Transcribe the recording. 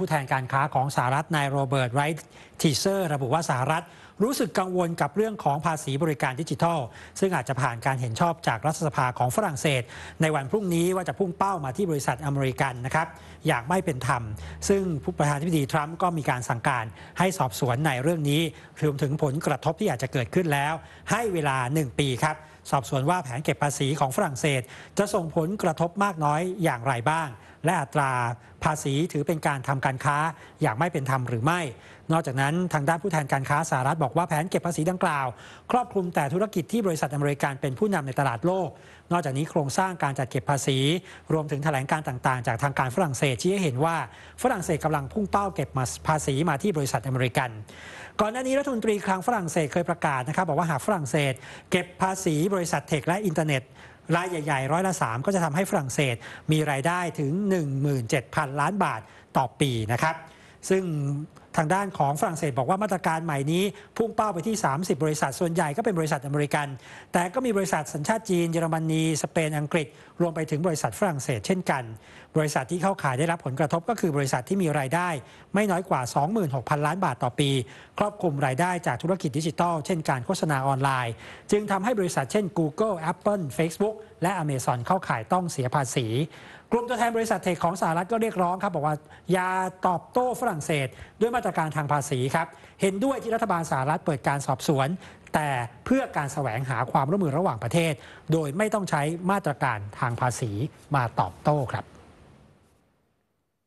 ผู้แทนการค้าของสหรัฐนายโรเบิร์ตไรท์ทีเซอร์ระบุว่าสหรัฐ รู้สึกกังวลกับเรื่องของภาษีบริการดิจิทัล ซึ่งอาจจะผ่านการเห็นชอบจากรัฐสภาของฝรั่งเศส ในวันพรุ่งนี้ว่าจะพุ่งเป้ามาที่บริษัทอเมริกันนะครับ อย่างไม่เป็นธรรม ซึ่งผู้ประธานธิบดีทรัมป์ก็มีการสั่งการให้สอบสวนในเรื่องนี้รวมถึงผลกระทบที่อาจจะเกิดขึ้นแล้ว ให้เวลา 1 ปีครับสอบสวนว่าแผนเก็บภาษีของฝรั่งเศส จะส่งผลกระทบมากน้อยอย่างไรบ้างและอัตราภาษีถือเป็นการทำการค้าอย่างไม่เป็นธรรมหรือไม่ นอกจากนั้นทางด้านผู้แทนการค้าสหรัฐบอกว่าแผนเก็บภาษีดังกล่าว ครอบคลุมแต่ธุรกิจที่บริษัทอเมริกันเป็นผู้นำในตลาดโลก นอกจากนี้โครงสร้างการจัดเก็บภาษีรวมถึงแถลงการต่างๆ จากทางการฝรั่งเศสชี้ให้เห็นว่าฝรั่งเศสกำลังพุ่งเป้าเก็บภาษีมาที่บริษัทอเมริกัน ก่อนหน้านี้รัฐมนตรีคลังฝรั่งเศสเคยประกาศนะครับบอกว่าหากฝรั่งเศส เก็บภาษีบริษัทเทคและอินเทอร์เน็ตรายใหญ่ๆ ร้อยละ 3 ก็จะทำให้ฝรั่งเศสมีรายได้ถึง 17,000ล้านบาทต่อปีนะครับ ซึ่งทางด้านของฝรั่งเศสบอกว่ามาตรการใหม่นี้ พุ่งเป้าไปที่ 30 บริษัท ส่วนใหญ่ก็เป็นบริษัทอเมริกัน แต่ก็มีบริษัทสัญชาติจีน เยอรมนี สเปน อังกฤษ รวมไปถึงบริษัทฝรั่งเศสเช่นกัน บริษัทที่เข้าขายได้รับผลกระทบก็คือบริษัทที่มีรายได้ ไม่น้อยกว่า 26,000 ล้านบาทต่อปี ครอบคลุมรายได้จากธุรกิจดิจิทัล เช่นการโฆษณาออนไลน์ จึงทำให้บริษัทเช่น Google Apple Facebook และ Amazon เข้าขายต้องเสียภาษี กลุ่มตัวแทนบริษัทเทคของสหรัฐก็เรียกร้องครับบอกว่าอย่าตอบโต้ฝรั่งเศสด้วยมาตรการทางภาษีครับ เห็นด้วยที่รัฐบาลสหรัฐเปิดการสอบสวน แต่เพื่อการแสวงหาความร่วมมือระหว่างประเทศ โดยไม่ต้องใช้มาตรการทางภาษีมาตอบโต้ครับ